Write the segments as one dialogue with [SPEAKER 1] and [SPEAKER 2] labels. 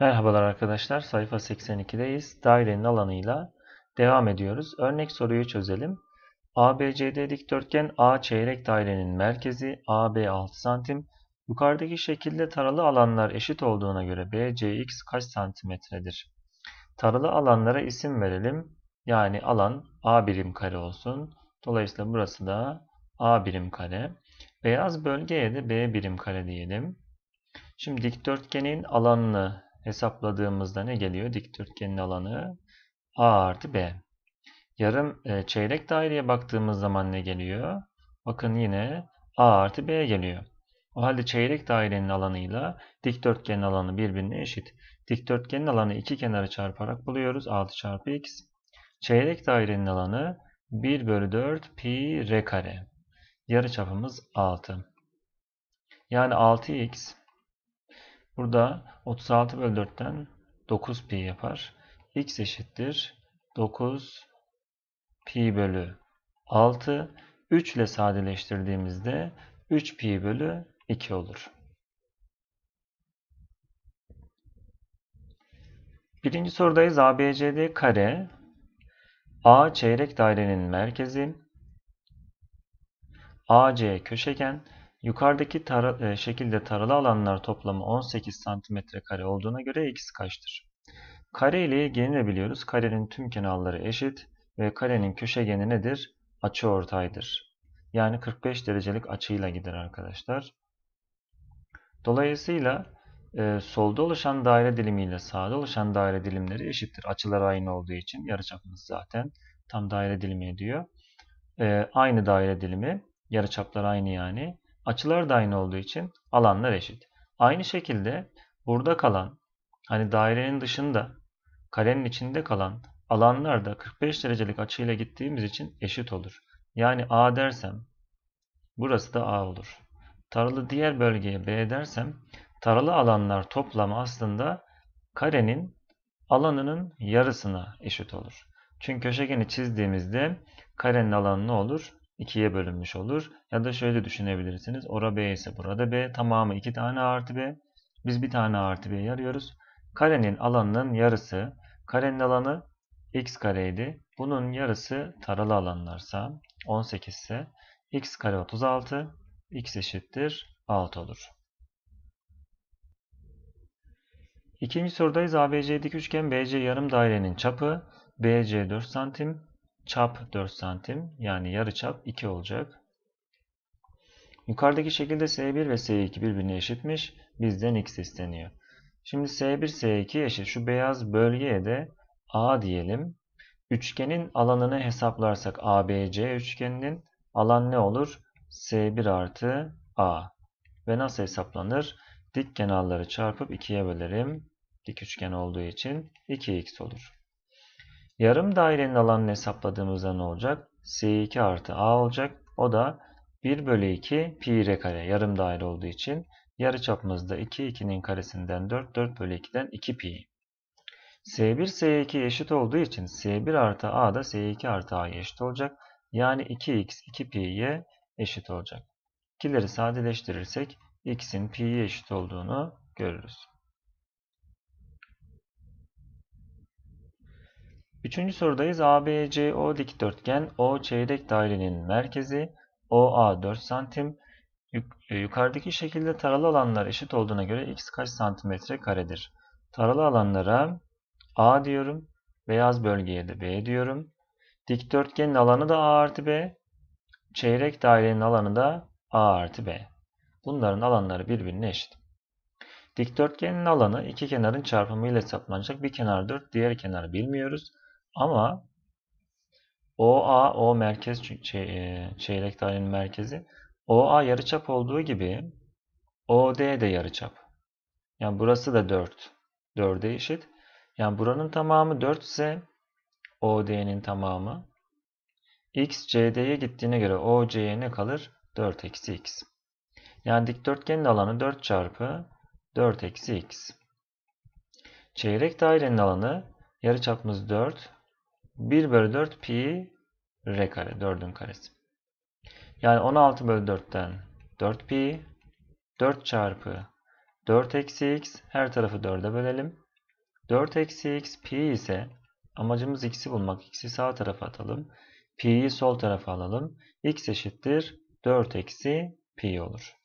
[SPEAKER 1] Merhabalar arkadaşlar sayfa 82'deyiz. Dairenin alanıyla devam ediyoruz. Örnek soruyu çözelim. ABCD dikdörtgen A çeyrek dairenin merkezi AB 6 santim. Yukarıdaki şekilde taralı alanlar eşit olduğuna göre BCX kaç santimetredir? Taralı alanlara isim verelim. Yani alan A birim kare olsun. Dolayısıyla burası da A birim kare. Beyaz bölgeye de B birim kare diyelim. Şimdi dikdörtgenin alanını hesapladığımızda ne geliyor? Dikdörtgenin alanı A artı B. Yarım e, çeyrek daireye baktığımız zaman ne geliyor? Bakın yine A artı B geliyor. O halde çeyrek dairenin alanıyla dikdörtgenin alanı birbirine eşit. Dikdörtgenin alanı iki kenarı çarparak buluyoruz. 6 çarpı x. Çeyrek dairenin alanı 1 bölü 4 pi r kare. Yarı çapımız 6. Yani 6x Burada 36 bölü 4'ten 9 pi yapar. x eşittir 9 pi bölü 6. 3 ile sadeleştirdiğimizde 3 pi bölü 2 olur. Birinci sorudayız. ABCD kare A çeyrek dairenin merkezi AC köşegen Yukarıdaki tara, e, şekilde taralı alanlar toplamı 18 cm kare olduğuna göre x kaçtır? Kare ile geni de biliyoruz. Karenin tüm kenarları eşit ve karenin köşegeni nedir? Açı ortaydır. Yani 45 derecelik açıyla gider arkadaşlar. Dolayısıyla e, solda oluşan daire dilimi ile sağda oluşan daire dilimleri eşittir. Açılar aynı olduğu için yarıçapımız zaten tam daire dilimi ediyor. E, aynı daire dilimi, yarıçaplar aynı yani. Açıları da aynı olduğu için alanlar eşit. Aynı şekilde burada kalan hani dairenin dışında karenin içinde kalan alanlar da 45 derecelik açıyla gittiğimiz için eşit olur. Yani A dersem burası da A olur. Taralı diğer bölgeye B dersem taralı alanlar toplamı aslında karenin alanının yarısına eşit olur. Çünkü köşegeni çizdiğimizde karenin alanı ne olur? 2'ye bölünmüş olur. Ya da şöyle düşünebilirsiniz. Ora b ise burada b. Tamamı 2 tane artı b. Biz bir tane artı b'yi arıyoruz. Karenin alanının yarısı. Karenin alanı x kareydi. Bunun yarısı taralı alanlarsa 18 ise x kare 36 x eşittir 6 olur. İkinci sorudayız. ABC dik üçgen BC yarım dairenin çapı BC 4 santim, çap 4 santim yani yarı çap 2 olacak. Yukarıdaki şekilde S1 ve S2 birbirine eşitmiş. Bizden X isteniyor. Şimdi S1 S2 eşit şu beyaz bölgeye de A diyelim. Üçgenin alanını hesaplarsak ABC üçgeninin alan ne olur? S1 artı A. Ve nasıl hesaplanır? Dik kenarları çarpıp 2'ye bölerim. Dik üçgen olduğu için 2x olur. Yarım dairenin alanını hesapladığımızda ne olacak? S2 artı A olacak. O da 1 bölü 2 pi r kare yarım daire olduğu için yarı çapımız da 2, 2'nin karesinden 4, 4 bölü 2'den 2 pi. S1, S2 eşit olduğu için S1 artı A da S2 artı A'ya eşit olacak. Yani 2x, 2 pi'ye eşit olacak. İkileri sadeleştirirsek x'in pi'ye eşit olduğunu görürüz. Üçüncü sorudayız. ABCO dikdörtgen O çeyrek dairenin merkezi OA 4 santim. E, yukarıdaki şekilde taralı alanlar eşit olduğuna göre x kaç santimetre karedir? Taralı alanlara A diyorum. Beyaz bölgeye de B diyorum. Dikdörtgenin alanı da A artı B. Çeyrek dairenin alanı da A artı B. Bunların alanları birbirine eşit. Dikdörtgenin alanı iki kenarın çarpımı ile hesaplanacak. Bir kenar 4, diğer kenar bilmiyoruz. Ama OA o merkez şey, e, çeyrek dairenin merkezi OA yarıçap olduğu gibi OD de yarıçap. Yani burası da 4. 4'e eşit. Yani buranın tamamı 4 ise OD'nin tamamı x CD'ye gittiğine göre OC'ye ne kalır? 4 eksi x. Yani dikdörtgenin alanı 4 çarpı 4 eksi x. Çeyrek dairenin alanı yarıçapımız 4 1 bölü 4 pi r kare 4'ün karesi. Yani 16 bölü 4'ten 4 pi 4 çarpı 4 eksi x her tarafı 4'e bölelim. 4 eksi x pi ise amacımız x'i bulmak. X'i sağ tarafa atalım. Pi'yi sol tarafa alalım. x eşittir 4 eksi pi olur.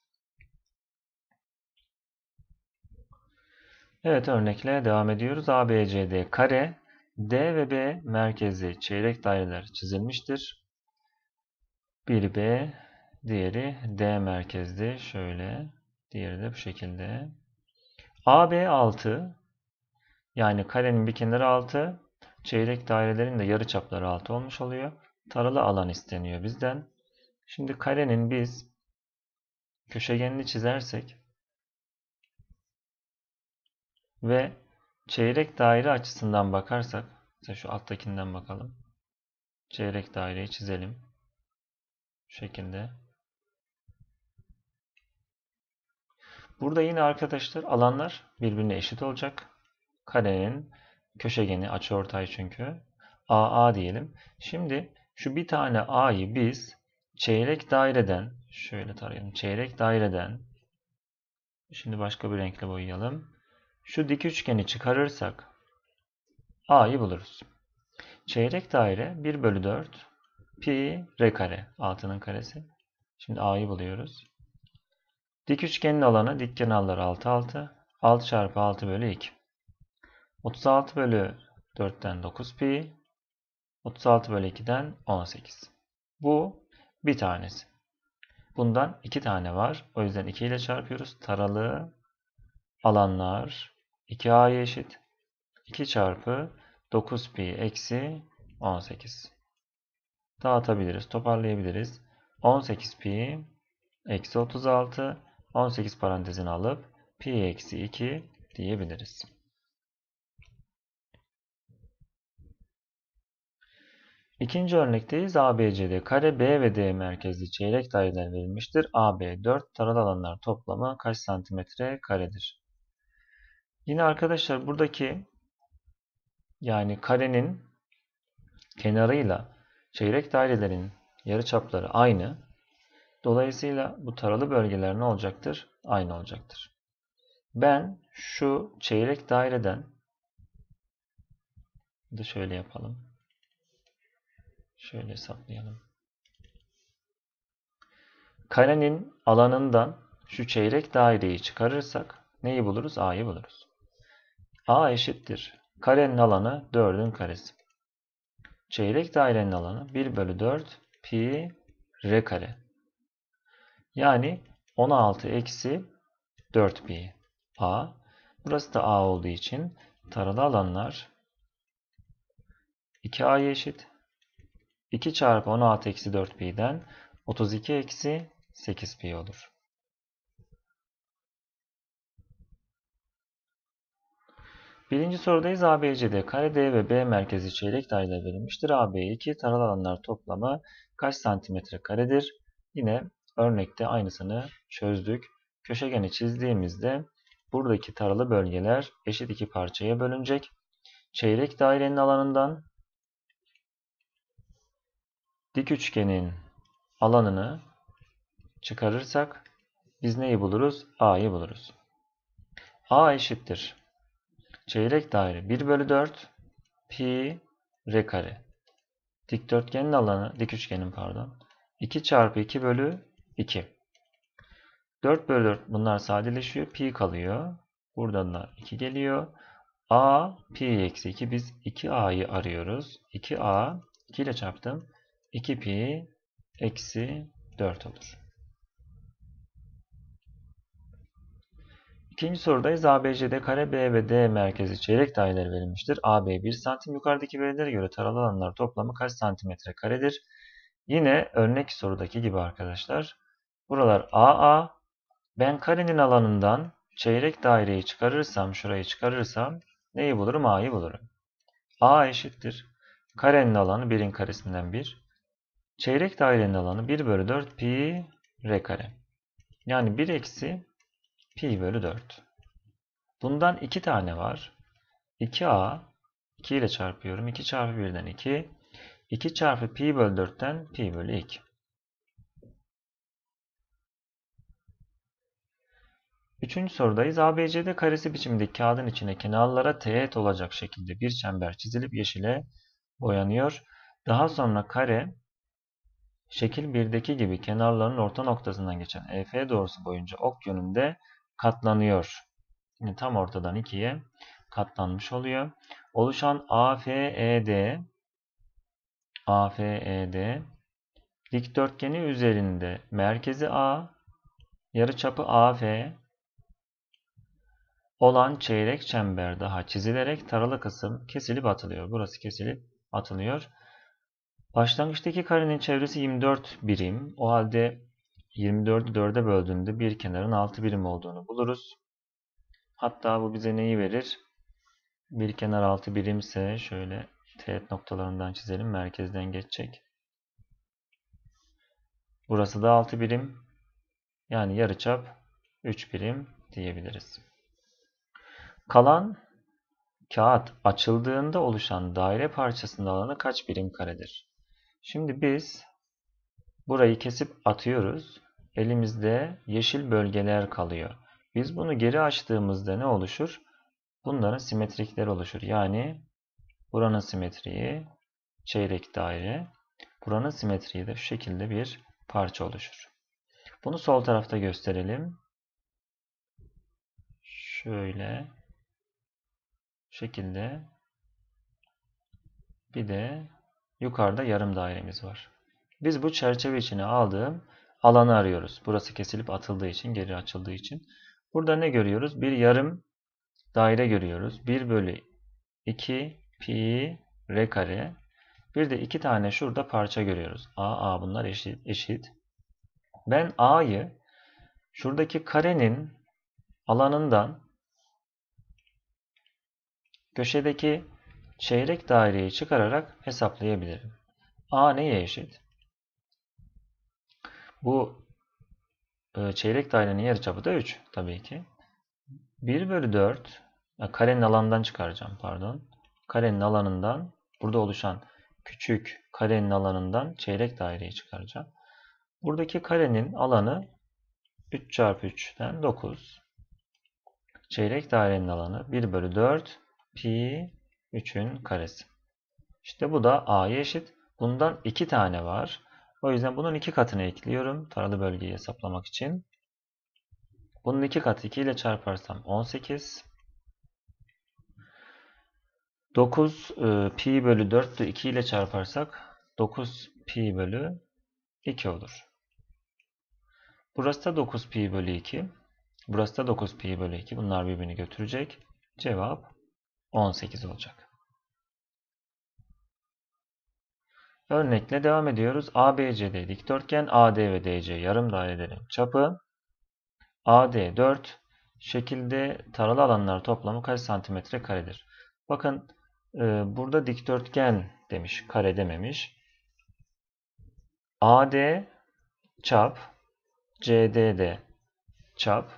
[SPEAKER 1] Evet örnekle devam ediyoruz. ABCD kare D ve B merkezi çeyrek daireler çizilmiştir. Bir B, diğeri D merkezli. Şöyle, diğeri de bu şekilde. AB 6, yani karenin bir kenarı 6, çeyrek dairelerin de yarı çapları 6 olmuş oluyor. Taralı alan isteniyor bizden. Şimdi karenin biz köşegenini çizersek ve Çeyrek daire açısından bakarsak, şu alttakinden bakalım. Çeyrek daireyi çizelim. Şu şekilde. Burada yine arkadaşlar alanlar birbirine eşit olacak. Karenin köşegeni açıortay çünkü. AA diyelim. Şimdi şu bir tane A'yı biz çeyrek daireden şöyle tarayalım. Çeyrek daireden şimdi başka bir renkle boyayalım. Şu dik üçgeni çıkarırsak A'yı buluruz. Çeyrek daire 1 bölü 4 pi r kare altının karesi. Şimdi A'yı buluyoruz. Dik üçgenin alanı dik kenarları 6 6. 6 çarpı 6 bölü 2. 36 bölü 4'ten 9 pi. 36 bölü 2'den 18. Bu bir tanesi. Bundan iki tane var. O yüzden 2 ile çarpıyoruz. Taralı alanlar 2a'ya eşit. 2 çarpı 9 pi eksi 18. Dağıtabiliriz, toparlayabiliriz. 18 pi eksi 36 18 parantezini alıp pi eksi 2 diyebiliriz. İkinci örnekteyiz. ABCD kare B ve D merkezli çeyrek daireler verilmiştir. AB 4 taralı alanlar toplamı kaç santimetre karedir? Yine arkadaşlar buradaki yani karenin kenarıyla çeyrek dairelerin yarıçapları aynı. Dolayısıyla bu taralı bölgeler ne olacaktır? Aynı olacaktır. Ben şu çeyrek daireden da şöyle yapalım. Şöyle hesaplayalım. Karenin alanından şu çeyrek daireyi çıkarırsak neyi buluruz? A'yı buluruz. A eşittir. Karenin alanı 4'ün karesi. Çeyrek dairenin alanı 1 bölü 4 pi r kare. Yani 16 eksi 4 pi a. Burası da a olduğu için taralı alanlar 2 a eşit. 2 çarpı 16 eksi 4 pi'den 32 eksi 8 pi olur. Birinci sorudayız. ABCD kare D ve B merkezi çeyrek daire verilmiştir. AB2 taralı alanlar toplamı kaç santimetre karedir? Yine örnekte aynısını çözdük. Köşegeni çizdiğimizde buradaki taralı bölgeler eşit iki parçaya bölünecek. Çeyrek dairenin alanından dik üçgenin alanını çıkarırsak biz neyi buluruz? A'yı buluruz. A eşittir. Çeyrek daire 1 bölü 4 pi r kare. Dikdörtgenin alanı, dik üçgenin pardon. 2 çarpı 2 bölü 2. 4 bölü 4 bunlar sadeleşiyor. Pi kalıyor. Buradan da 2 geliyor. A pi eksi 2 biz 2a'yı arıyoruz. 2a 2 ile çarptım. 2 pi eksi 4 olur. İkinci sorudayız. ABC'de kare B ve D merkezi çeyrek daireler verilmiştir. AB 1 santim. Yukarıdaki verilere göre taralı alanlar toplamı kaç santimetre karedir? Yine örnek sorudaki gibi arkadaşlar. Buralar AA. Ben karenin alanından çeyrek daireyi çıkarırsam, şurayı çıkarırsam neyi bulurum? A'yı bulurum. A eşittir. Karenin alanı 1'in karesinden 1. Çeyrek dairenin alanı 1 bölü 4 pi r kare. Yani 1 eksi pi bölü 4. Bundan 2 tane var. 2a 2 ile çarpıyorum. 2 çarpı 1'den 2. 2 çarpı pi bölü 4'ten pi bölü 2. Üçüncü sorudayız. ABCD karesi biçimindeki kağıdın içine kenarlara teğet olacak şekilde bir çember çizilip yeşile boyanıyor. Daha sonra kare şekil 1'deki gibi kenarların orta noktasından geçen EF doğrusu boyunca ok yönünde katlanıyor. Yani tam ortadan ikiye katlanmış oluyor. Oluşan AFED AFED dikdörtgeni üzerinde merkezi A, yarıçapı AF olan çeyrek çember daha çizilerek taralı kısım kesilip atılıyor. Burası kesilip atılıyor. Başlangıçtaki karenin çevresi 24 birim. O halde 24'ü 4'e böldüğünde bir kenarın 6 birim olduğunu buluruz. Hatta bu bize neyi verir? Bir kenar 6 birim ise şöyle teğet noktalarından çizelim. Merkezden geçecek. Burası da 6 birim. Yani yarıçap 3 birim diyebiliriz. Kalan kağıt açıldığında oluşan daire parçasının alanı kaç birim karedir? Şimdi biz Burayı kesip atıyoruz. Elimizde yeşil bölgeler kalıyor. Biz bunu geri açtığımızda ne oluşur? Bunların simetrikler oluşur. Yani buranın simetriği çeyrek daire. Buranın simetriği de şu şekilde bir parça oluşur. Bunu sol tarafta gösterelim. Şöyle şekilde bir de yukarıda yarım dairemiz var. Biz bu çerçeve içine aldığım alanı arıyoruz. Burası kesilip atıldığı için, geri açıldığı için. Burada ne görüyoruz? Bir yarım daire görüyoruz. 1 bölü 2 pi r kare. Bir de iki tane şurada parça görüyoruz. A, A bunlar eşit. eşit. Ben A'yı şuradaki karenin alanından köşedeki çeyrek daireyi çıkararak hesaplayabilirim. A neye eşit? Bu e, çeyrek dairenin yarıçapı da 3 tabii ki. 1 bölü 4 e, karenin alanından çıkaracağım pardon. Karenin alanından burada oluşan küçük karenin alanından çeyrek daireyi çıkaracağım. Buradaki karenin alanı 3 çarpı 3'ten 9. Çeyrek dairenin alanı 1 bölü 4 pi 3'ün karesi. İşte bu da a'ya eşit. Bundan 2 tane var. O yüzden bunun iki katını ekliyorum taralı bölgeyi hesaplamak için. Bunun iki katı 2 ile çarparsam 18. 9 e, pi bölü 4'tü 2 ile çarparsak 9 pi bölü 2 olur. Burası da 9 pi bölü 2. Burası da 9 pi bölü 2. Bunlar birbirini götürecek. Cevap 18 olacak. Örnekle devam ediyoruz. ABCD dikdörtgen, AD ve DC yarım dairelerin çapı. AD 4, şekilde taralı alanlar toplamı kaç santimetre karedir? Bakın e, burada dikdörtgen demiş, kare dememiş. AD çap, CDD çap.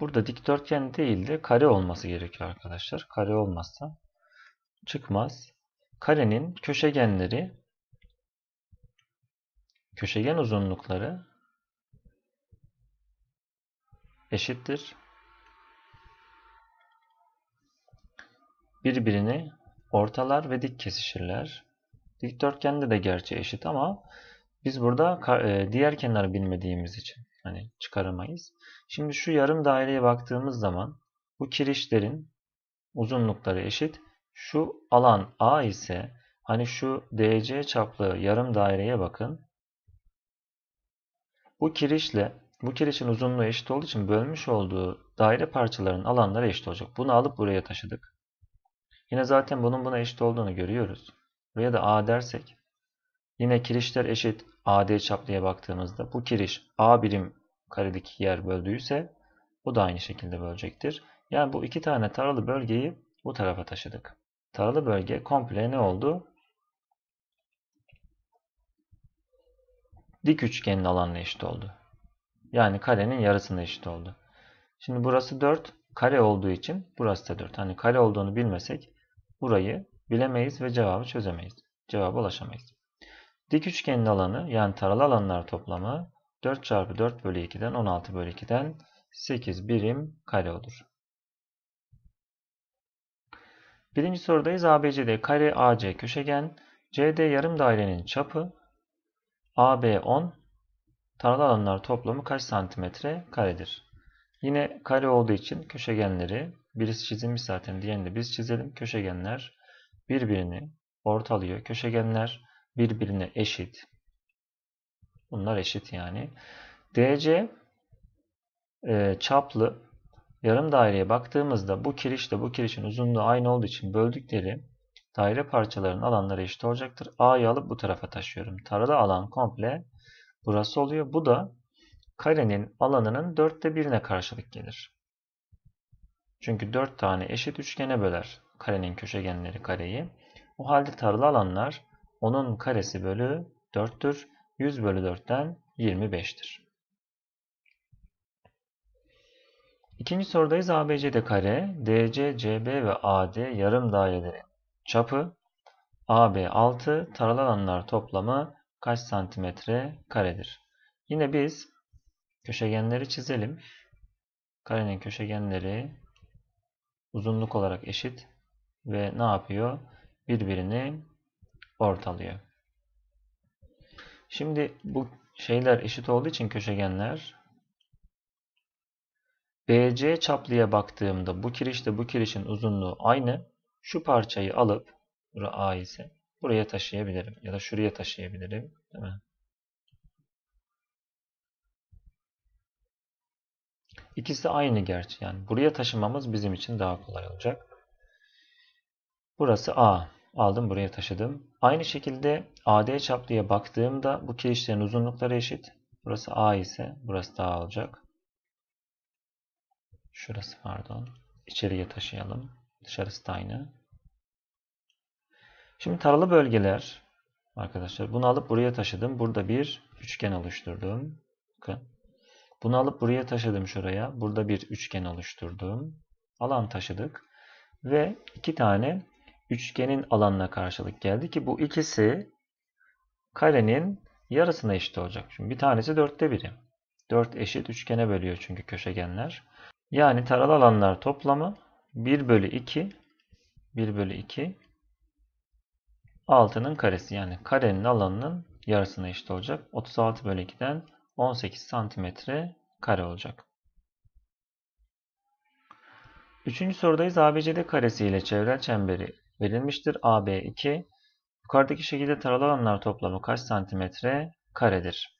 [SPEAKER 1] Burada dikdörtgen değil de kare olması gerekiyor arkadaşlar. Kare olmazsa çıkmaz. Karenin köşegenleri köşegen uzunlukları eşittir. Birbirini ortalar ve dik kesişirler. Dikdörtgende de gerçi eşit ama biz burada e, diğer kenarı bilmediğimiz için hani çıkaramayız. Şimdi şu yarım daireye baktığımız zaman bu kirişlerin uzunlukları eşit. Şu alan A ise hani şu DC çaplı yarım daireye bakın. Bu kirişle bu kirişin uzunluğu eşit olduğu için bölmüş olduğu daire parçalarının alanları eşit olacak. Bunu alıp buraya taşıdık. Yine zaten bunun buna eşit olduğunu görüyoruz. Buraya da A dersek yine kirişler eşit AD çaplıya baktığımızda bu kiriş A birim karedeki yer böldüyse bu da aynı şekilde bölecektir. Yani bu iki tane taralı bölgeyi bu tarafa taşıdık. Taralı bölge komple ne oldu? Dik üçgenin alanına eşit oldu. Yani karenin yarısına eşit oldu. Şimdi burası 4. Kare olduğu için burası da 4. Hani kare olduğunu bilmesek burayı bilemeyiz ve cevabı çözemeyiz. Cevaba ulaşamayız. Dik üçgenin alanı yani taralı alanlar toplamı 4 çarpı 4 bölü 2'den 16 bölü 2'den 8 birim kare olur. Birinci sorudayız. ABCD kare AC köşegen. CD yarım dairenin çapı. AB 10. Taralı alanlar toplamı kaç santimetre karedir? Yine kare olduğu için köşegenleri birisi çizilmiş zaten diğerini de biz çizelim. Köşegenler birbirini ortalıyor. Köşegenler birbirine eşit. Bunlar eşit yani. DC e, çaplı Yarım daireye baktığımızda bu kirişle bu kirişin uzunluğu aynı olduğu için böldükleri daire parçalarının alanları eşit olacaktır. A'yı alıp bu tarafa taşıyorum. Tarada alan komple burası oluyor. Bu da karenin alanının dörtte birine karşılık gelir. Çünkü dört tane eşit üçgene böler karenin köşegenleri kareyi. O halde tarla alanlar onun karesi bölü 4'tür. 100 bölü 4'ten 25'tir. İkinci sorudayız. ABC'de kare, DC, CB ve AD yarım dairelerin çapı AB 6 taralı alanlar toplamı kaç santimetre karedir? Yine biz köşegenleri çizelim. Karenin köşegenleri uzunluk olarak eşit ve ne yapıyor? Birbirini ortalıyor. Şimdi bu şeyler eşit olduğu için köşegenler BC çaplıya baktığımda bu kirişle bu kirişin uzunluğu aynı. Şu parçayı alıp bura A ise buraya taşıyabilirim ya da şuraya taşıyabilirim. Değil mi? İkisi aynı gerçi. Yani buraya taşımamız bizim için daha kolay olacak. Burası A. Aldım buraya taşıdım. Aynı şekilde AD çaplıya baktığımda bu kirişlerin uzunlukları eşit. Burası A ise burası da A olacak. Şurası pardon. İçeriye taşıyalım. Dışarısı da aynı. Şimdi taralı bölgeler arkadaşlar bunu alıp buraya taşıdım. Burada bir üçgen oluşturdum. Bakın. Bunu alıp buraya taşıdım şuraya. Burada bir üçgen oluşturdum. Alan taşıdık. Ve iki tane üçgenin alanına karşılık geldi ki bu ikisi karenin yarısına eşit olacak. Şimdi bir tanesi dörtte biri. 4 eşit üçgene bölüyor çünkü köşegenler. Yani taralı alanlar toplamı 1 bölü 2 1 bölü 2 6'nın karesi yani karenin alanının yarısına eşit olacak. 36 bölü 2'den 18 santimetre kare olacak. Üçüncü sorudayız. ABCD karesi ile çevrel çemberi verilmiştir. AB 2. Yukarıdaki şekilde taralı alanlar toplamı kaç santimetre karedir?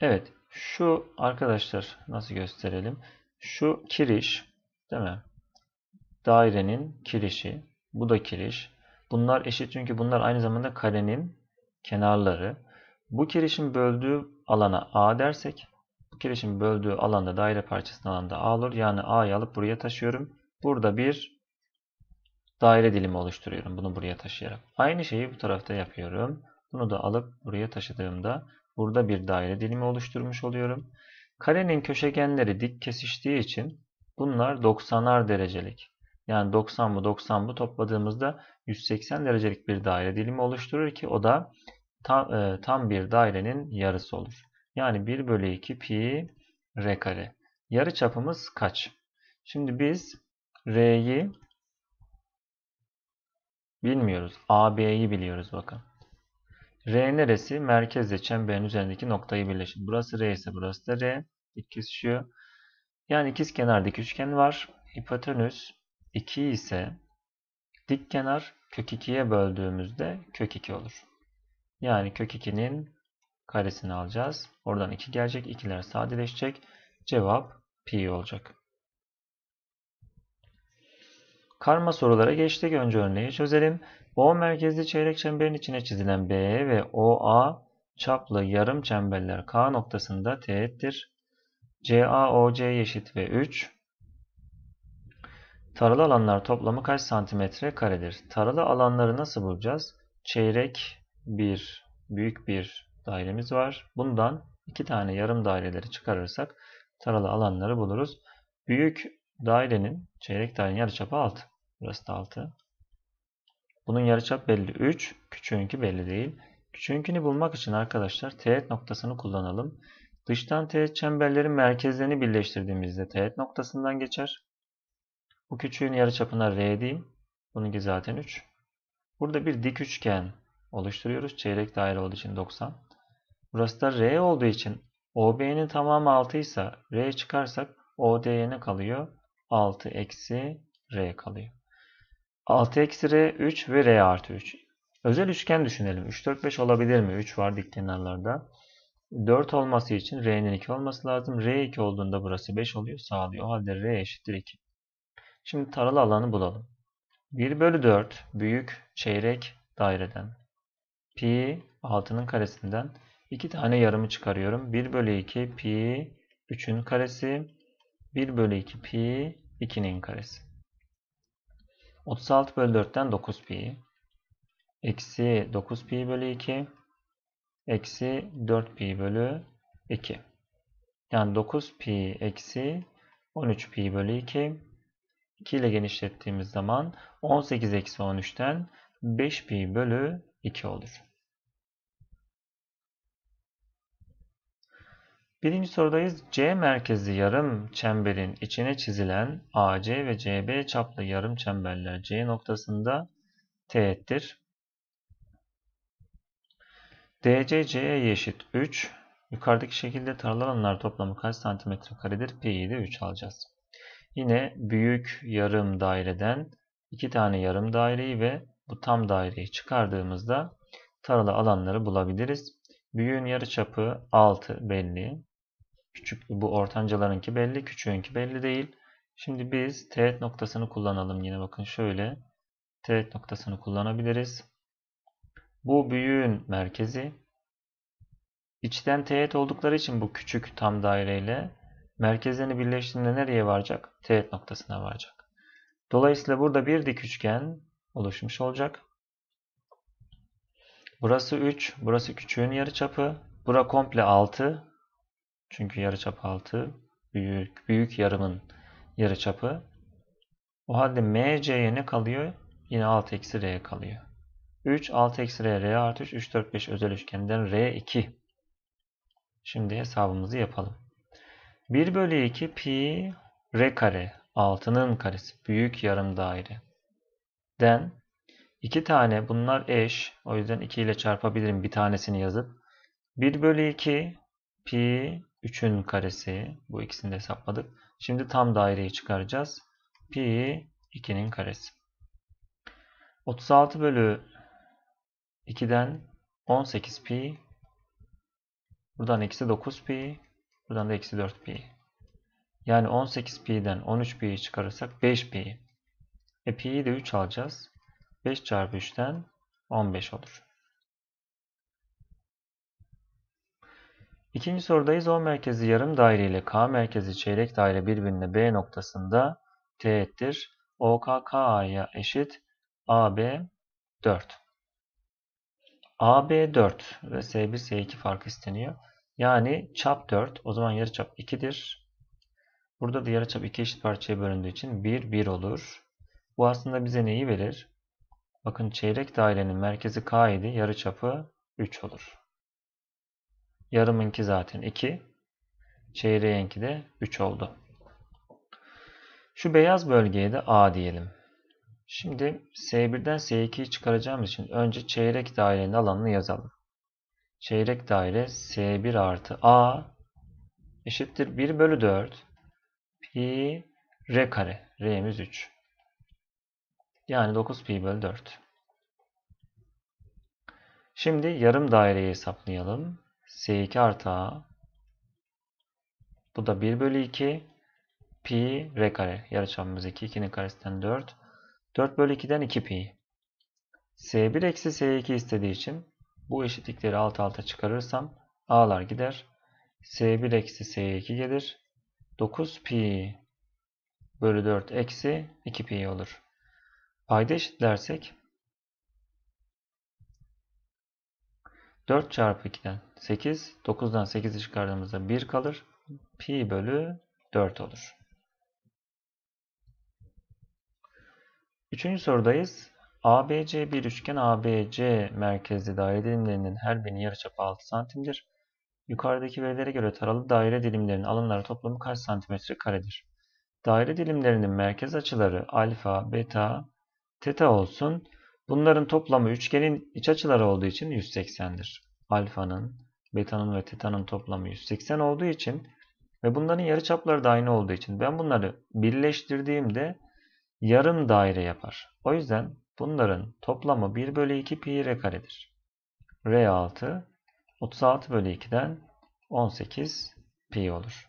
[SPEAKER 1] Evet. Şu arkadaşlar nasıl gösterelim? Şu kiriş değil mi? Dairenin kirişi. Bu da kiriş. Bunlar eşit çünkü bunlar aynı zamanda karenin kenarları. Bu kirişin böldüğü alana A dersek bu kirişin böldüğü alanda daire parçasının alanda A olur. Yani A'yı alıp buraya taşıyorum. Burada bir daire dilimi oluşturuyorum. Bunu buraya taşıyarak. Aynı şeyi bu tarafta yapıyorum. Bunu da alıp buraya taşıdığımda Burada bir daire dilimi oluşturmuş oluyorum. Karenin köşegenleri dik kesiştiği için bunlar 90'ar derecelik. Yani 90 bu 90 bu topladığımızda 180 derecelik bir daire dilimi oluşturur ki o da tam, e, tam bir dairenin yarısı olur. Yani 1 bölü 2 pi r kare. Yarı çapımız kaç? Şimdi biz r'yi bilmiyoruz. AB'yi biliyoruz bakın. R neresi? Merkezle çemberin üzerindeki noktayı birleşir. Burası R ise burası da R. İkizküçüyor. Yani ikiz kenardaki üçgen var. Hipotenüs 2 ise dik kenar kök 2'ye böldüğümüzde kök 2 olur. Yani kök 2'nin karesini alacağız. Oradan 2 gelecek. 2'ler sadeleşecek. Cevap pi olacak. Karma sorulara geçtik. Önce örneği çözelim. O merkezli çeyrek çemberin içine çizilen BE ve OA çaplı yarım çemberler K noktasında teğettir. CAOC eşit ve 3. Taralı alanlar toplamı kaç santimetre karedir? Taralı alanları nasıl bulacağız? Çeyrek bir büyük bir dairemiz var. Bundan iki tane yarım daireleri çıkarırsak taralı alanları buluruz. Büyük dairenin çeyrek dairenin yarıçapı 6. Burası da 6. Bunun yarıçap belli 3. Küçüğünkü belli değil. Küçüğünkini bulmak için arkadaşlar teğet noktasını kullanalım. Dıştan teğet çemberlerin merkezlerini birleştirdiğimizde teğet noktasından geçer. Bu küçüğün yarıçapına R diyeyim. Bununki zaten 3. Burada bir dik üçgen oluşturuyoruz. Çeyrek daire olduğu için 90. Burası da R olduğu için OB'nin tamamı 6 ise R çıkarsak OD'ye ne kalıyor? 6 eksi R kalıyor. 6 eksi r 3 ve r artı 3. Özel üçgen düşünelim. 3, 4, 5 olabilir mi? 3 var dik kenarlarda. 4 olması için r'nin 2 olması lazım. r 2 olduğunda burası 5 oluyor. Sağlıyor. O halde r eşittir 2. Şimdi taralı alanı bulalım. 1 bölü 4 büyük çeyrek daireden. Pi 6'nın karesinden 2 tane yarımı çıkarıyorum. 1 bölü 2 pi 3'ün karesi. 1 bölü 2 pi 2'nin karesi. 36 bölü 4'ten 9 pi. Eksi 9 pi bölü 2. Eksi 4 pi bölü 2. Yani 9 pi eksi 13 pi bölü 2. 2 ile genişlettiğimiz zaman 18 eksi 13'ten 5 pi bölü 2 olur. Birinci sorudayız. C merkezli yarım çemberin içine çizilen AC ve CB çaplı yarım çemberler C noktasında teğettir. DC C'ye eşit 3. Yukarıdaki şekilde taralananlar toplamı kaç santimetre karedir? Pi'yi de 3 alacağız. Yine büyük yarım daireden iki tane yarım daireyi ve bu tam daireyi çıkardığımızda taralı alanları bulabiliriz. Büyüğün yarıçapı 6 belli. Küçük bu ortancalarınki belli, küçüğünki belli değil. Şimdi biz teğet noktasını kullanalım yine bakın şöyle. Teğet noktasını kullanabiliriz. Bu büyüğün merkezi. İçten teğet oldukları için bu küçük tam daireyle merkezlerini birleştirdiğinde nereye varacak? Teğet noktasına varacak. Dolayısıyla burada bir dik üçgen oluşmuş olacak. Burası 3, burası küçüğün yarıçapı, bura komple 6, çünkü yarıçap 6 büyük büyük yarımın yarıçapı. O halde MC'ye ne kalıyor? Yine 6 eksi R kalıyor. 3 6 eksi R, R artı 3, 3 4 5 özel üçgenden R2. Şimdi hesabımızı yapalım. 1 bölü 2 pi R kare 6'nın karesi büyük yarım daire. Den 2 tane bunlar eş. O yüzden 2 ile çarpabilirim bir tanesini yazıp. 1 bölü 2 pi 3'ün karesi. Bu ikisini de hesapladık. Şimdi tam daireyi çıkaracağız. Pi 2'nin karesi. 36 bölü 2'den 18 pi. Buradan eksi 9 pi. Buradan da eksi 4 pi. Yani 18 pi'den 13 pi'yi çıkarırsak 5 pi. E pi'yi de 3 alacağız. 5 çarpı 3'ten 15 olur. İkinci sorudayız. O merkezi yarım daire ile K merkezi çeyrek daire birbirine B noktasında teğettir. OK eşit. AB 4. AB 4 ve S1 S2 farkı isteniyor. Yani çap 4. O zaman yarıçap 2'dir. Burada da yarıçap 2 eşit parçaya bölündüğü için 1 1 olur. Bu aslında bize neyi verir? Bakın çeyrek dairenin merkezi K idi. Yarıçapı 3 olur. Yarımınki zaten 2. Çeyreğinki de 3 oldu. Şu beyaz bölgeye de A diyelim. Şimdi S1'den S2'yi çıkaracağımız için önce çeyrek dairenin alanını yazalım. Çeyrek daire S1 artı A eşittir 1 bölü 4 pi r kare. R'miz 3. Yani 9 pi bölü 4. Şimdi yarım daireyi hesaplayalım. S2 artı A. Bu da 1 bölü 2. Pi R kare. Yarıçapımız 2. 2'nin karesinden 4. 4 bölü 2'den 2 pi. S1 eksi S2 istediği için bu eşitlikleri alt alta çıkarırsam A'lar gider. S1 eksi S2 gelir. 9 pi bölü 4 eksi 2 pi olur. Payda eşitlersek 4 çarpı 2'den 8. 9'dan 8'i çıkardığımızda 1 kalır. Pi bölü 4 olur. Üçüncü sorudayız. ABC bir üçgen ABC merkezli daire dilimlerinin her birinin yarıçapı 6 santimdir. Yukarıdaki verilere göre taralı daire dilimlerinin alanları toplamı kaç santimetre karedir? Daire dilimlerinin merkez açıları alfa, beta, teta olsun. Bunların toplamı üçgenin iç açıları olduğu için 180'dir. Alfanın, Beta'nın ve teta'nın toplamı 180 olduğu için ve bunların yarı çapları da aynı olduğu için ben bunları birleştirdiğimde yarım daire yapar. O yüzden bunların toplamı 1 bölü 2 pi r karedir. R 6 36 bölü 2'den 18 pi olur.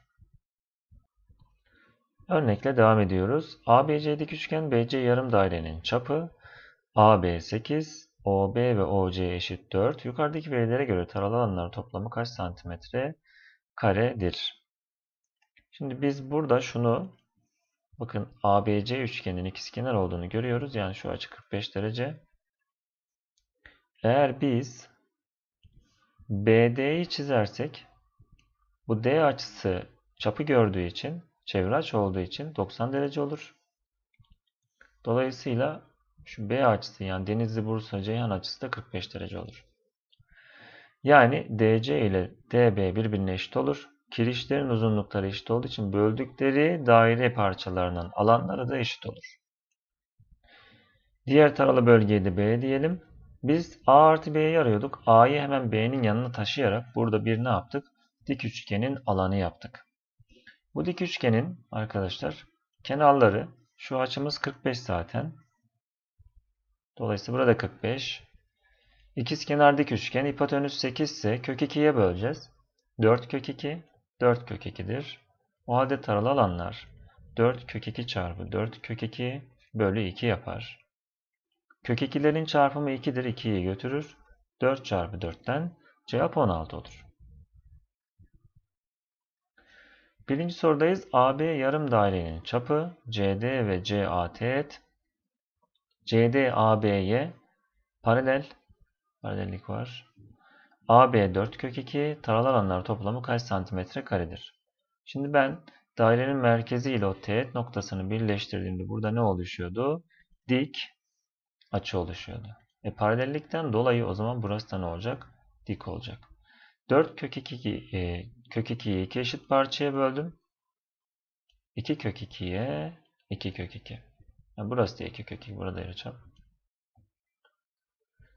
[SPEAKER 1] Örnekle devam ediyoruz. ABC'deki üçgen BC yarım dairenin çapı, AB 8, OB ve OC eşit 4. Yukarıdaki verilere göre taralı alanlar toplamı kaç santimetre karedir? Şimdi biz burada şunu bakın ABC üçgenin ikizkenar olduğunu görüyoruz. Yani şu açı 45 derece. Eğer biz BD'yi çizersek bu D açısı çapı gördüğü için çevre çevraç olduğu için 90 derece olur. Dolayısıyla şu B açısı yani Denizli Bursa Ceyhan açısı da 45 derece olur. Yani DC ile DB birbirine eşit olur. Kirişlerin uzunlukları eşit olduğu için böldükleri daire parçalarının alanları da eşit olur. Diğer taralı bölgeyi de B diyelim. Biz A artı B'yi arıyorduk. A'yı hemen B'nin yanına taşıyarak burada bir ne yaptık? Dik üçgenin alanı yaptık. Bu dik üçgenin arkadaşlar kenarları şu açımız 45 zaten. Dolayısıyla burada 45. İkizkenar dik üçgen hipotenüs 8 ise kök 2'ye böleceğiz. 4 kök 2, 4 kök 2'dir. O halde taralı alanlar 4 kök 2 çarpı 4 kök 2 bölü 2 yapar. Kök 2'lerin çarpımı 2'dir 2'yi götürür. 4 çarpı 4'ten cevap 16 olur. Birinci sorudayız. AB yarım dairenin çapı CD ve CAT CD AB'ye paralel paralellik var. AB 4 kök 2 taral alanlar toplamı kaç santimetre karedir? Şimdi ben dairenin merkezi ile o teğet noktasını birleştirdiğimde burada ne oluşuyordu? Dik açı oluşuyordu. E paralellikten dolayı o zaman burası da ne olacak? Dik olacak. 4 kök 2 e, kök 2'yi 2 eşit parçaya böldüm. 2 kök 2'ye 2 kök 2. Yani burası da 2 kök 2 burada yarıçap.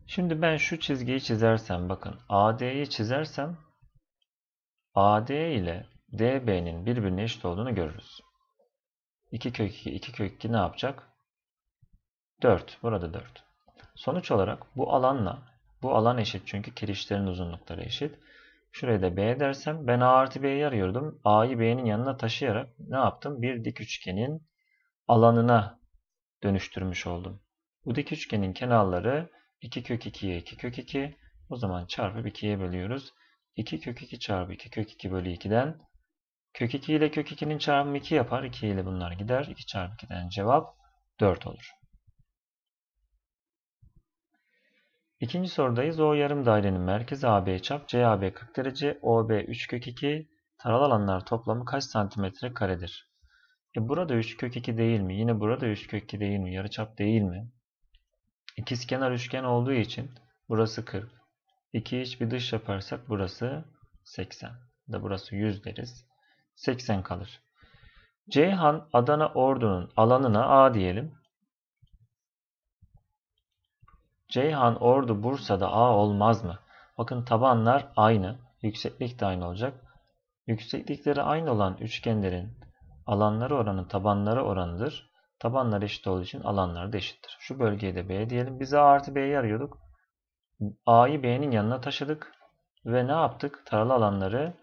[SPEAKER 1] Şimdi ben şu çizgiyi çizersem bakın AD'yi çizersem AD ile DB'nin birbirine eşit olduğunu görürüz. 2 kök 2 2 kök 2 ne yapacak? 4. Burada 4. Sonuç olarak bu alanla bu alan eşit çünkü kirişlerin uzunlukları eşit. Şuraya da B dersem ben A artı B'yi arıyordum. A'yı B'nin yanına taşıyarak ne yaptım? Bir dik üçgenin alanına dönüştürmüş oldum. Bu dik üçgenin kenarları 2 kök 2'ye 2 kök 2. O zaman çarpıp 2'ye bölüyoruz. 2 kök 2 çarpı 2 kök 2 bölü 2'den kök 2 ile kök 2'nin çarpımı 2 yapar. 2 ile bunlar gider. 2 çarpı 2'den cevap 4 olur. İkinci sorudayız. O yarım dairenin merkezi AB çap CAB 40 derece, OB 3 kök 2. Taralı alanlar toplamı kaç santimetre karedir? E burada 3 kök 2 değil mi? Yine burada 3 kök 2 değil mi? Yarıçap değil mi? İkizkenar üçgen olduğu için burası 40. 2 iç bir dış yaparsak burası 80. Da burası 100 deriz. 80 kalır. Ceyhan Adana Ordu'nun alanına A diyelim. Ceyhan Ordu Bursa'da A olmaz mı? Bakın tabanlar aynı. Yükseklik de aynı olacak. Yükseklikleri aynı olan üçgenlerin alanları oranı tabanları oranıdır. Tabanlar eşit olduğu için alanlar da eşittir. Şu bölgeye de B diyelim. Biz A artı B'yi arıyorduk. A'yı B'nin yanına taşıdık. Ve ne yaptık? Taralı alanları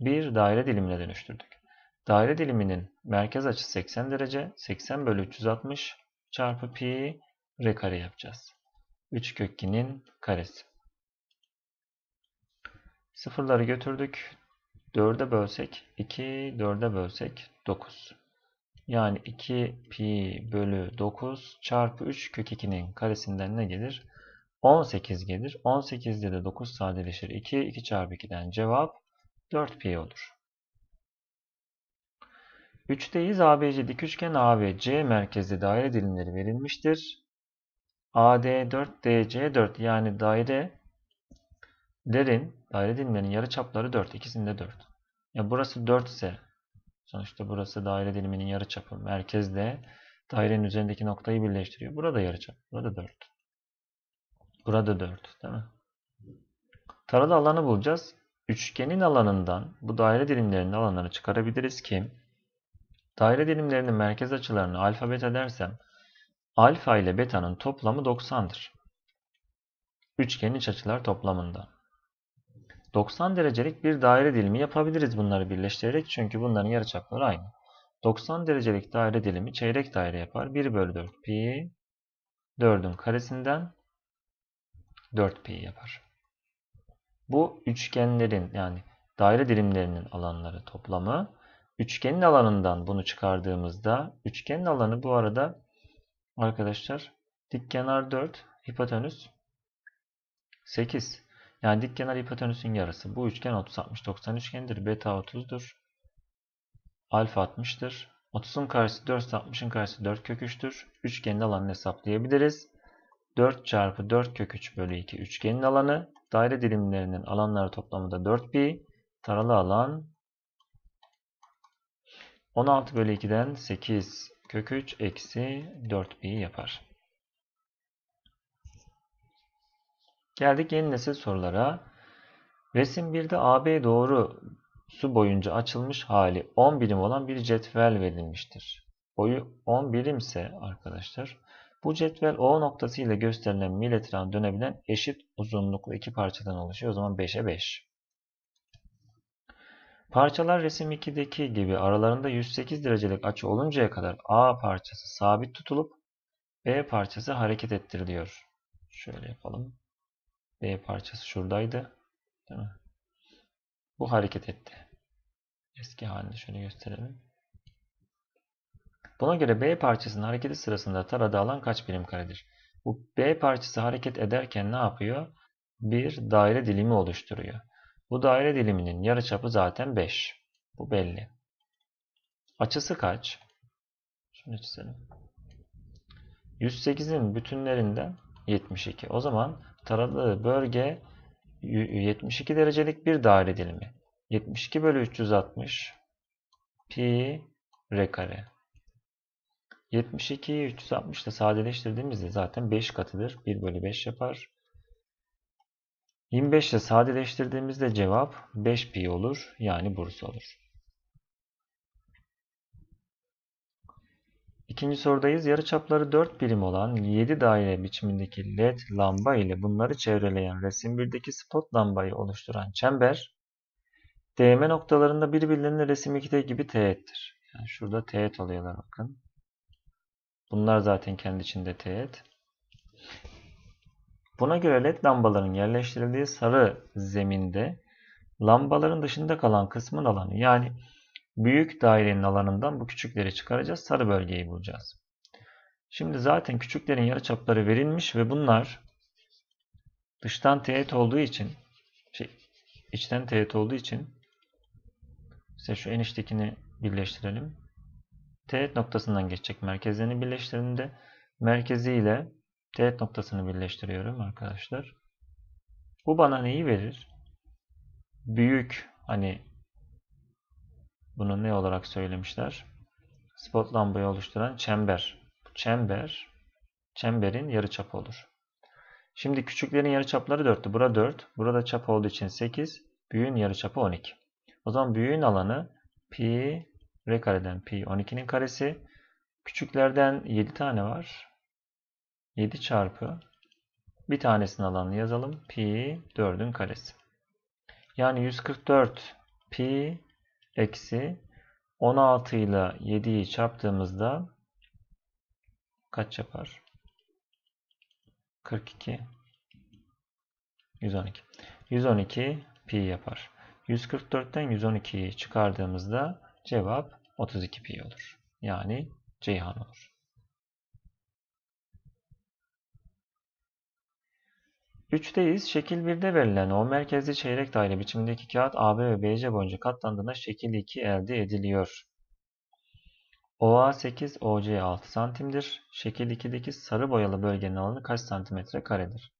[SPEAKER 1] bir daire dilimine dönüştürdük. Daire diliminin merkez açısı 80 derece. 80 bölü 360 çarpı pi r kare yapacağız. 3 kök 2'nin karesi. Sıfırları götürdük. 4'e bölsek 2, 4'e bölsek 9. Yani 2 pi bölü 9 çarpı 3 kök 2'nin karesinden ne gelir? 18 gelir. 18'de de 9 sadeleşir. 2, 2 çarpı 2'den cevap 4 pi olur. 3'teyiz. ABC dik üçgen ABC merkezli daire dilimleri verilmiştir. AD 4, DC 4 yani daire derin, daire dilimlerinin yarı çapları 4. İkisinde 4. Ya burası 4 ise Sonuçta burası daire diliminin yarıçapı. Merkez de dairenin üzerindeki noktayı birleştiriyor. Burada yarı çap, Burada 4. Burada 4, değil mi? Taralı alanı bulacağız. Üçgenin alanından bu daire dilimlerinin alanlarını çıkarabiliriz ki daire dilimlerinin merkez açılarını alfa beta dersem alfa ile beta'nın toplamı 90'dır. Üçgenin iç açılar toplamından. 90 derecelik bir daire dilimi yapabiliriz bunları birleştirerek çünkü bunların yarıçapları aynı. 90 derecelik daire dilimi çeyrek daire yapar. 1 bölü 4 pi 4'ün karesinden 4 pi yapar. Bu üçgenlerin yani daire dilimlerinin alanları toplamı. Üçgenin alanından bunu çıkardığımızda üçgenin alanı bu arada arkadaşlar dikkenar 4 hipotenüs 8. Yani dik kenar hipotenüsün yarısı. Bu üçgen 30-60-90 üçgenidir. Beta 30'dur. Alfa 60'tır. 30'un karesi 4 60'ın karesi 4 kök 3'tür. Üçgenin alanını hesaplayabiliriz. 4 çarpı 4 kök 3 bölü 2 üçgenin alanı. Daire dilimlerinin alanları toplamı da 4 pi. Taralı alan 16 bölü 2'den 8 kök 3 eksi 4 pi yapar. Geldik yeni nesil sorulara. Resim 1'de AB doğru su boyunca açılmış hali 10 birim olan bir cetvel verilmiştir. Boyu 10 birimse arkadaşlar bu cetvel O noktası ile gösterilen miletran dönebilen eşit uzunluklu iki parçadan oluşuyor. O zaman 5'e 5. Parçalar resim 2'deki gibi aralarında 108 derecelik açı oluncaya kadar A parçası sabit tutulup B parçası hareket ettiriliyor. Şöyle yapalım. B parçası şuradaydı. Değil mi? Bu hareket etti. Eski halini şöyle gösterelim. Buna göre B parçasının hareketi sırasında tarada alan kaç birim karedir? Bu B parçası hareket ederken ne yapıyor? Bir daire dilimi oluşturuyor. Bu daire diliminin yarıçapı zaten 5. Bu belli. Açısı kaç? Şunu çizelim. 108'in bütünlerinden 72. O zaman taradığı bölge 72 derecelik bir daire dilimi. 72 bölü 360 pi r kare. 72'yi 360 ile sadeleştirdiğimizde zaten 5 katıdır. 1 bölü 5 yapar. 25 ile sadeleştirdiğimizde cevap 5 pi olur. Yani burası olur. İkinci sorudayız. Yarıçapları 4 birim olan 7 daire biçimindeki led lamba ile bunları çevreleyen resim 1'deki spot lambayı oluşturan çember değme noktalarında birbirlerine resim 2'de gibi teğettir. Yani şurada teğet oluyorlar bakın. Bunlar zaten kendi içinde teğet. Buna göre led lambaların yerleştirildiği sarı zeminde lambaların dışında kalan kısmın alanı yani büyük dairenin alanından bu küçükleri çıkaracağız. Sarı bölgeyi bulacağız. Şimdi zaten küçüklerin yarıçapları verilmiş ve bunlar dıştan teğet olduğu için şey, içten teğet olduğu için işte şu eniştekini birleştirelim. Teğet noktasından geçecek merkezlerini birleştirdiğimde merkezi ile teğet noktasını birleştiriyorum arkadaşlar. Bu bana neyi verir? Büyük hani bunu ne olarak söylemişler? Spot lambayı oluşturan çember. çember, çemberin yarıçapı olur. Şimdi küçüklerin yarıçapları çapları 4'tü. Bura 4. Burada çap olduğu için 8. Büyüğün yarıçapı çapı 12. O zaman büyüğün alanı pi r kareden pi 12'nin karesi. Küçüklerden 7 tane var. 7 çarpı bir tanesinin alanını yazalım. Pi 4'ün karesi. Yani 144 pi eksi 16 ile 7'yi çarptığımızda kaç yapar? 42 112 112 pi yapar. 144'ten 112'yi çıkardığımızda cevap 32 pi olur. Yani Ceyhan olur. 3'teyiz. Şekil 1'de verilen o merkezli çeyrek daire biçimindeki kağıt AB ve BC boyunca katlandığında şekil 2 elde ediliyor. OA 8, OC 6 santimdir. Şekil 2'deki sarı boyalı bölgenin alanı kaç santimetre karedir?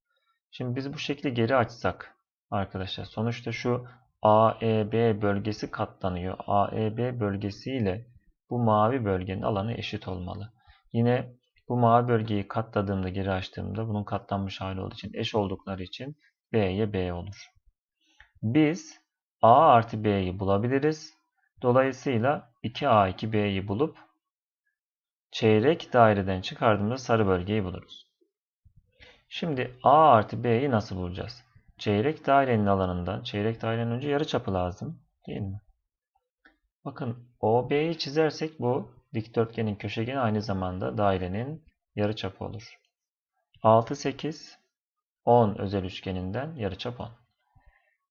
[SPEAKER 1] Şimdi biz bu şekli geri açsak arkadaşlar sonuçta şu AEB bölgesi katlanıyor. AEB bölgesiyle bu mavi bölgenin alanı eşit olmalı. Yine bu mavi bölgeyi katladığımda geri açtığımda bunun katlanmış hali olduğu için eş oldukları için B'ye B olur. Biz A artı B'yi bulabiliriz. Dolayısıyla 2A2 B'yi bulup çeyrek daireden çıkardığımda sarı bölgeyi buluruz. Şimdi A artı B'yi nasıl bulacağız? Çeyrek dairenin alanından, çeyrek dairenin önce yarı çapı lazım değil mi? Bakın OB'yi çizersek bu dikdörtgenin köşegeni aynı zamanda dairenin yarıçapı olur. 6, 8, 10 özel üçgeninden yarıçap 10.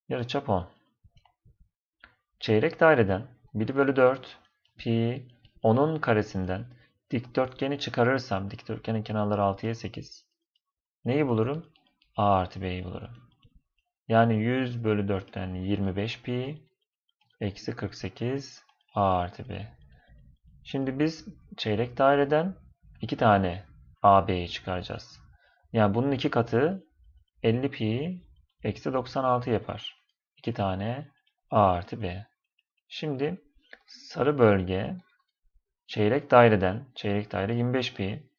[SPEAKER 1] Yarıçap 10. Çeyrek daireden 1 bölü 4 pi 10'un karesinden dikdörtgeni çıkarırsam dikdörtgenin kenarları 6'ya 8. Neyi bulurum? A artı B'yi bulurum. Yani 100 bölü 4'ten 25 pi eksi 48 A artı B. Şimdi biz çeyrek daireden 2 tane AB'yi çıkaracağız. Yani bunun iki katı 50 pi eksi 96 yapar. 2 tane A artı B. Şimdi sarı bölge çeyrek daireden çeyrek daire 25 pi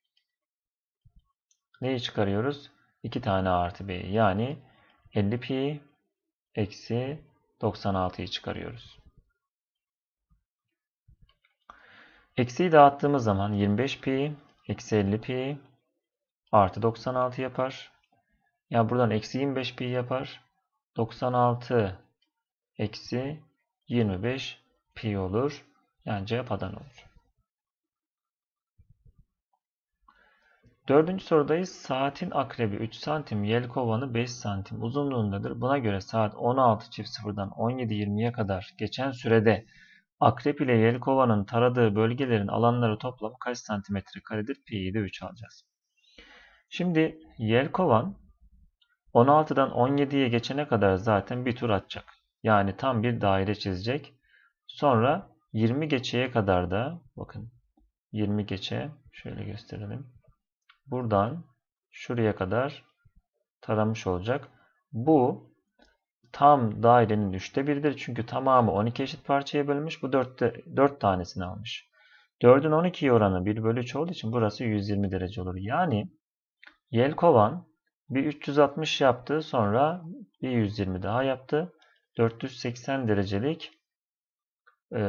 [SPEAKER 1] neyi çıkarıyoruz? 2 tane A artı B. Yani 50 pi eksi 96'yı çıkarıyoruz. Eksiyi dağıttığımız zaman 25 pi eksi 50 pi artı 96 yapar. Yani buradan eksi 25 pi yapar. 96 eksi 25 pi olur. Yani cevap Adana olur. Dördüncü sorudayız. Saatin akrebi 3 santim, yelkovanı 5 santim uzunluğundadır. Buna göre saat 16 çift sıfırdan 17.20'ye kadar geçen sürede Akrep ile yelkovanın taradığı bölgelerin alanları toplamı kaç santimetre karedir? Pi'yi de 3 alacağız. Şimdi yelkovan 16'dan 17'ye geçene kadar zaten bir tur atacak. Yani tam bir daire çizecek. Sonra 20 geçeye kadar da bakın 20 geçe şöyle gösterelim. Buradan şuraya kadar taramış olacak. Bu tam dairenin üçte biridir. Çünkü tamamı 12 eşit parçaya bölünmüş. Bu 4'te, 4 tanesini almış. 4'ün 12 oranı 1 bölü 3 olduğu için burası 120 derece olur. Yani Yelkovan bir 360 yaptı. Sonra bir 120 daha yaptı. 480 derecelik e,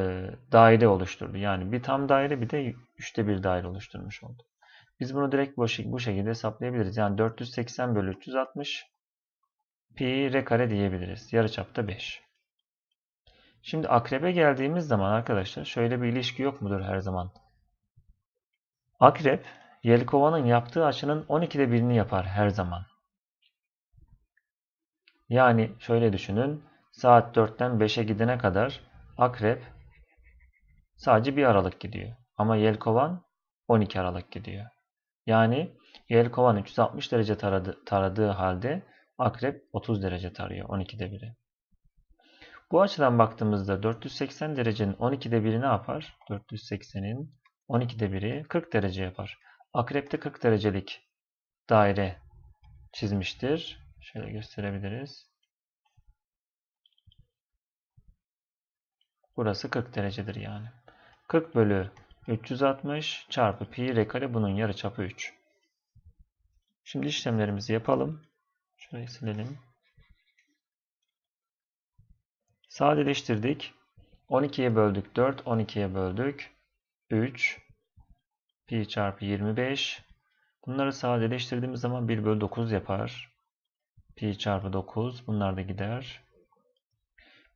[SPEAKER 1] daire oluşturdu. Yani bir tam daire bir de üçte bir daire oluşturmuş oldu. Biz bunu direkt bu şekilde hesaplayabiliriz. Yani 480 bölü 360 pi r kare diyebiliriz. Yarıçapta 5. Şimdi akrebe geldiğimiz zaman arkadaşlar şöyle bir ilişki yok mudur her zaman? Akrep yelkovanın yaptığı açının 12'de birini yapar her zaman. Yani şöyle düşünün. Saat 4'ten 5'e gidene kadar akrep sadece bir aralık gidiyor. Ama yelkovan 12 aralık gidiyor. Yani yelkovan 360 derece taradı, taradığı halde Akrep 30 derece tarıyor 12'de 1'i. Bu açıdan baktığımızda 480 derecenin 12'de 1'i ne yapar? 480'in 12'de 1'i 40 derece yapar. Akrepte 40 derecelik daire çizmiştir. Şöyle gösterebiliriz. Burası 40 derecedir yani. 40 bölü 360 çarpı pi r kare bunun çapı 3. Şimdi işlemlerimizi yapalım. Şurayı silelim. Sadeleştirdik. 12'ye böldük 4, 12'ye böldük 3, pi çarpı 25. Bunları sadeleştirdiğimiz zaman 1 bölü 9 yapar. Pi çarpı 9, bunlar da gider.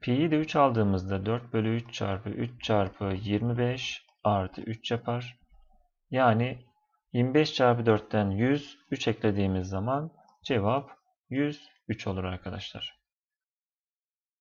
[SPEAKER 1] Pi'yi de 3 aldığımızda 4 bölü 3 çarpı 3 çarpı 25 artı 3 yapar. Yani 25 çarpı 4'ten 100, 3 eklediğimiz zaman cevap 103 olur arkadaşlar.